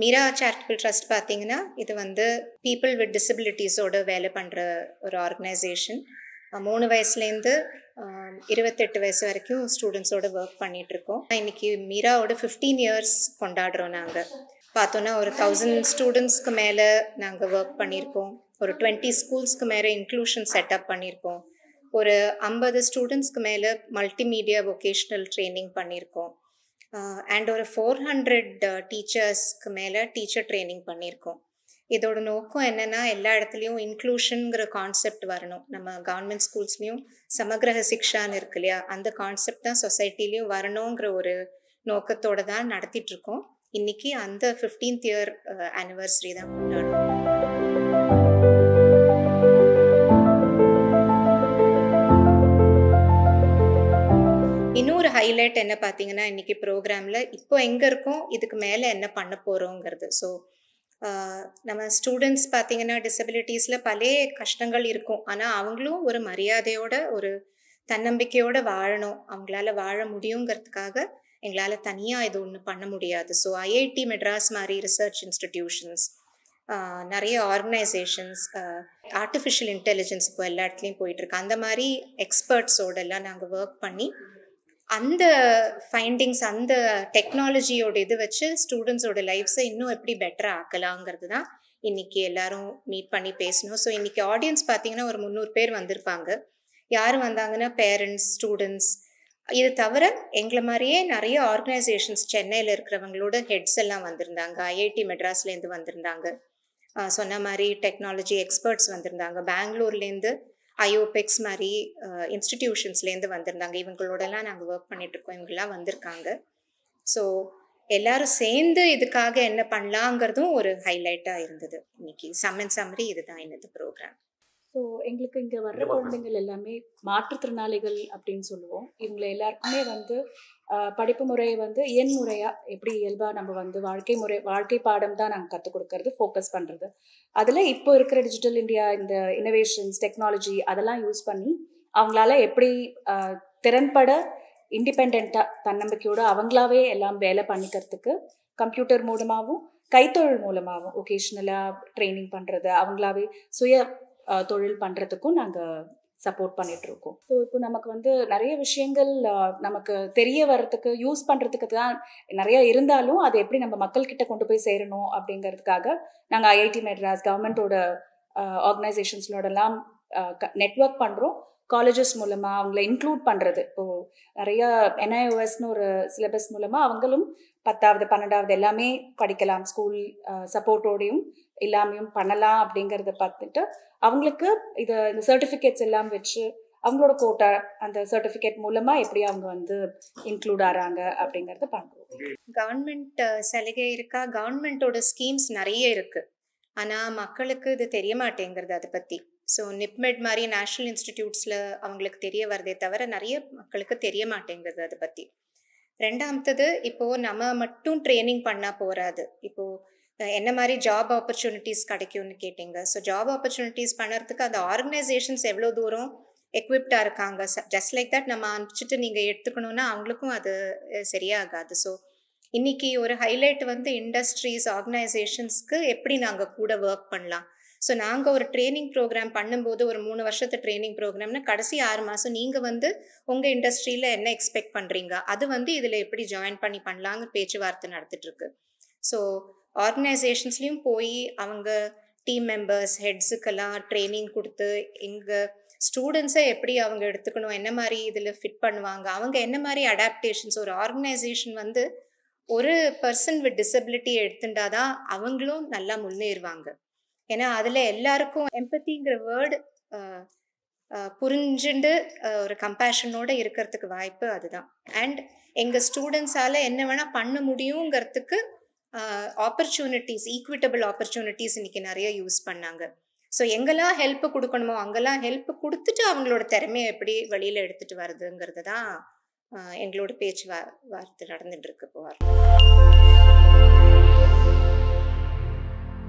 Meera charitable trust பார்த்தீங்கன்னா இது வந்து பீப்புள் வித் டிசபிலிட்டிஸோடு வேலை பண்ணுற ஒரு ஆர்கனைசேஷன் மூணு வயசுலேருந்து இருபத்தெட்டு வயசு வரைக்கும் ஸ்டூடெண்ட்ஸோட ஒர்க் பண்ணிகிட்ருக்கோம் இன்றைக்கி மீராவோட ஃபிஃப்டீன் இயர்ஸ் கொண்டாடுறோம் நாங்கள் பார்த்தோன்னா ஒரு தௌசண்ட் ஸ்டூடெண்ட்ஸ்க்கு மேலே நாங்கள் ஒர்க் பண்ணியிருக்கோம் ஒரு டுவெண்ட்டி ஸ்கூல்ஸ்க்கு மேலே இன்க்ளூஷன் செட்டப் பண்ணியிருக்கோம் ஒரு ஐம்பது ஸ்டூடெண்ட்ஸ்க்கு மேலே மல்டிமீடியா வொக்கேஷ்னல் ட்ரைனிங் பண்ணியிருக்கோம் அண்ட் ஒரு ஃபோர் ஹண்ட்ரட் டீச்சர்ஸ்க்கு மேலே டீச்சர் ட்ரைனிங் பண்ணியிருக்கோம் இதோட நோக்கம் என்னென்னா எல்லா இடத்துலையும் இன்க்ளூஷனுங்கிற கான்செப்ட் வரணும் நம்ம கவர்மெண்ட் ஸ்கூல்ஸ்லேயும் சமகிரக சிக்ஷான்னு இருக்கு இல்லையா அந்த கான்செப்ட் தான் சொசைட்டிலையும் வரணுங்கிற ஒரு நோக்கத்தோடு தான் நடத்திட்டுருக்கோம் இன்னைக்கு அந்த ஃபிஃப்டீன்த் இயர் ஆனிவர்சரி தான் கொண்டாடுவோம் ஹைலைட் என்ன பார்த்தீங்கன்னா இன்னைக்கு ப்ரோக்ராமில் இப்போ எங்கே இருக்கோம் இதுக்கு மேலே என்ன பண்ண போகிறோங்கிறது ஸோ நம்ம ஸ்டூடெண்ட்ஸ் பார்த்தீங்கன்னா டிசபிலிட்டிஸில் பல கஷ்டங்கள் இருக்கும் ஆனால் அவங்களும் ஒரு மரியாதையோட ஒரு தன்னம்பிக்கையோடு வாழணும் அவங்களால வாழ முடியுங்கிறதுக்காக எங்களால் தனியாக இது ஒன்று பண்ண முடியாது ஸோ ஐஐடி மெட்ராஸ் மாதிரி ரிசர்ச் இன்ஸ்டிடியூஷன்ஸ் நிறைய ஆர்கனைசேஷன்ஸ் ஆர்டிஃபிஷியல் இன்டெலிஜென்ஸ் இப்போ எல்லா இடத்துலையும் போயிட்டுருக்கு அந்த மாதிரி எக்ஸ்பர்ட்ஸோடெல்லாம் நாங்கள் ஒர்க் பண்ணி அந்த ஃபைண்டிங்ஸ் அந்த டெக்னாலஜியோட இது வச்சு ஸ்டூடெண்ட்ஸோட லைஃப்ஸை இன்னும் எப்படி பெட்டராக ஆக்கலாங்கிறது தான் இன்னைக்கு எல்லாரும் மீட் பண்ணி பேசணும் ஸோ இன்னைக்கு ஆடியன்ஸ் பார்த்தீங்கன்னா ஒரு முந்நூறு பேர் வந்திருப்பாங்க யார் வந்தாங்கன்னா பேரண்ட்ஸ் ஸ்டூடெண்ட்ஸ் இது தவிர எங்களை மாதிரியே நிறைய ஆர்கனைசேஷன்ஸ் சென்னையில் இருக்கிறவங்களோட ஹெட்ஸ் எல்லாம் வந்திருந்தாங்க ஐஐடி மெட்ராஸ்லேருந்து வந்திருந்தாங்க சொன்ன மாதிரி டெக்னாலஜி எக்ஸ்பர்ட்ஸ் வந்திருந்தாங்க பெங்களூர்லேருந்து ஐஓபெக்ஸ் மாதிரி இன்ஸ்டிடியூஷன்ஸ்லேருந்து வந்திருந்தாங்க இவங்களோடலாம் நாங்கள் ஒர்க் பண்ணிகிட்ருக்கோம் இவங்கெல்லாம் வந்திருக்காங்க ஸோ எல்லாரும் சேர்ந்து இதுக்காக என்ன பண்ணலாங்கிறதும் ஒரு ஹைலைட்டாக இருந்தது இன்னைக்கு சம்மன் சம்மரி இதுதான் என்னது ப்ரோக்ராம் ஸோ எங்களுக்கு இங்கே வர்ற குழந்தைங்கள் எல்லாமே மாற்றுத்திறனாளிகள் அப்படின்னு சொல்லுவோம் இவங்களை எல்லாருக்குமே வந்து படிப்பு முறையை வந்து முறையாக எப்படி இயல்பாக நம்ம வந்து வாழ்க்கை முறை வாழ்க்கை பாடம் தான் நாங்கள் கற்றுக் கொடுக்கறது ஃபோக்கஸ் பண்ணுறது அதில் இப்போ இருக்கிற டிஜிட்டல் இந்தியா இந்த இனோவேஷன்ஸ் டெக்னாலஜி அதெல்லாம் யூஸ் பண்ணி அவங்களால எப்படி திறன்பட இண்டிபெண்ட்டாக தன்னம்பிக்கையோடு அவங்களாவே எல்லாம் வேலை பண்ணிக்கிறதுக்கு கம்ப்யூட்டர் மூலமாகவும் கைத்தொழில் மூலமாகவும் ஒகேஷ்னலாக ட்ரைனிங் பண்ணுறது அவங்களாவே சுய தொழில் பண்ணுறதுக்கும் நாங்கள் சப்போர்ட் பண்ணிட்டு இருக்கோம் ஸோ இப்போ நமக்கு வந்து நிறைய விஷயங்கள் நமக்கு தெரிய வர்றதுக்கு யூஸ் பண்ணுறதுக்கு தான் நிறைய இருந்தாலும் அதை எப்படி நம்ம மக்கள்கிட்ட கொண்டு போய் சேரணும் அப்படிங்கிறதுக்காக நாங்கள் ஐஐடி மெட்ராஸ் கவர்மெண்ட்டோட ஆர்கனைசேஷன்ஸ்னோடலாம் நெட்ஒர்க் பண்ணுறோம் காலேஜஸ் மூலமாக அவங்கள இன்க்ளூட் பண்ணுறது இப்போது நிறைய என்ஐஓஎஸ்னு ஒரு சிலபஸ் மூலமாக அவங்களும் பத்தாவது பன்னெண்டாவது எல்லாமே படிக்கலாம் ஸ்கூல் சப்போர்ட்டோடையும் எல்லாமே பண்ணலாம் அப்படிங்கிறத பார்த்துட்டு அவங்களுக்கு இது இந்த சர்டிஃபிகேட்ஸ் எல்லாம் வச்சு அவங்களோட கோட்டா அந்த சர்டிஃபிகேட் மூலமா எப்படி அவங்க வந்து இன்க்ளூட் ஆறாங்க அப்படிங்கறத பார்க்கணும் கவர்மெண்ட் சலுகை இருக்கா கவர்மெண்டோட ஸ்கீம்ஸ் நிறைய இருக்கு ஆனா மக்களுக்கு இது தெரிய மாட்டேங்கிறது அதை பத்தி ஸோ நிப்மெட் e மாதிரி நேஷனல் இன்ஸ்டிடியூட்ஸில் அவங்களுக்கு தெரிய வரதே தவிர நிறைய மக்களுக்கு தெரிய மாட்டேங்கிறது அதை பற்றி ரெண்டாமத்தது இப்போது நம்ம மட்டும் ட்ரைனிங் பண்ணால் போகாது இப்போது என்ன மாதிரி ஜாப் ஆப்பர்ச்சுனிட்டிஸ் கிடைக்கும்னு கேட்டிங்க ஸோ ஜாப் ஆப்பர்ச்சுனிட்டிஸ் பண்ணுறதுக்கு அந்த ஆர்கனைசேஷன்ஸ் எவ்வளோ தூரம் எக்விப்டாக இருக்காங்க ஜஸ்ட் லைக் தட் நம்ம அனுப்பிச்சிட்டு நீங்கள் எடுத்துக்கணும்னா அவங்களுக்கும் அது சரியாகாது ஸோ இன்னைக்கு ஒரு ஹைலைட் வந்து இண்டஸ்ட்ரீஸ் ஆர்கனைசேஷன்ஸ்க்கு எப்படி நாங்கள் கூட ஒர்க் பண்ணலாம் ஸோ நாங்கள் ஒரு ட்ரைனிங் ப்ரோக்ராம் பண்ணும்போது ஒரு மூணு வருஷத்து ட்ரைனிங் ப்ரோக்ராம்னா கடைசி ஆறு மாதம் நீங்கள் வந்து உங்கள் இண்டஸ்ட்ரியில் என்ன எக்ஸ்பெக்ட் பண்ணுறீங்க அது வந்து இதில் எப்படி ஜாயின் பண்ணி பண்ணலாங்க பேச்சுவார்த்தை நடத்திட்டுருக்கு ஸோ ஆர்கனைசேஷன்ஸ்லேயும் போய் அவங்க டீம் மெம்பர்ஸ் ஹெட்ஸுக்கெல்லாம் ட்ரைனிங் கொடுத்து எங்கள் ஸ்டூடெண்ட்ஸை எப்படி அவங்க எடுத்துக்கணும் என்ன மாதிரி இதில் ஃபிட் பண்ணுவாங்க அவங்க என்ன மாதிரி அடாப்டேஷன்ஸ் ஒரு ஆர்கனைசேஷன் வந்து ஒரு பர்சன் வித் டிசபிலிட்டி எடுத்துட்டாதான் அவங்களும் நல்லா முன்னேறுவாங்க ஏன்னா அதில் எல்லாருக்கும் எம்பத்திங்கிற வேர்டு புரிஞ்சுண்டு ஒரு கம்பேஷனோட இருக்கிறதுக்கு வாய்ப்பு அதுதான் அண்ட் எங்கள் ஸ்டூடெண்ட்ஸால் என்ன வேணால் பண்ண முடியுங்கிறதுக்கு ஆப்பர்ச்சுனிட்டிஸ் ஈக்விட்டபிள் ஆப்பர்ச்சுனிட்டிஸ் இன்றைக்கி நிறைய யூஸ் பண்ணாங்க ஸோ எங்கெல்லாம் ஹெல்ப் கொடுக்கணுமோ அங்கெல்லாம் ஹெல்ப் கொடுத்துட்டு அவங்களோட திறமையை எப்படி வெளியில் எடுத்துகிட்டு வருதுங்கிறது தான் எங்களோட பேச்சு வார்த்தை நடந்துட்டு இருக்கு இப்போ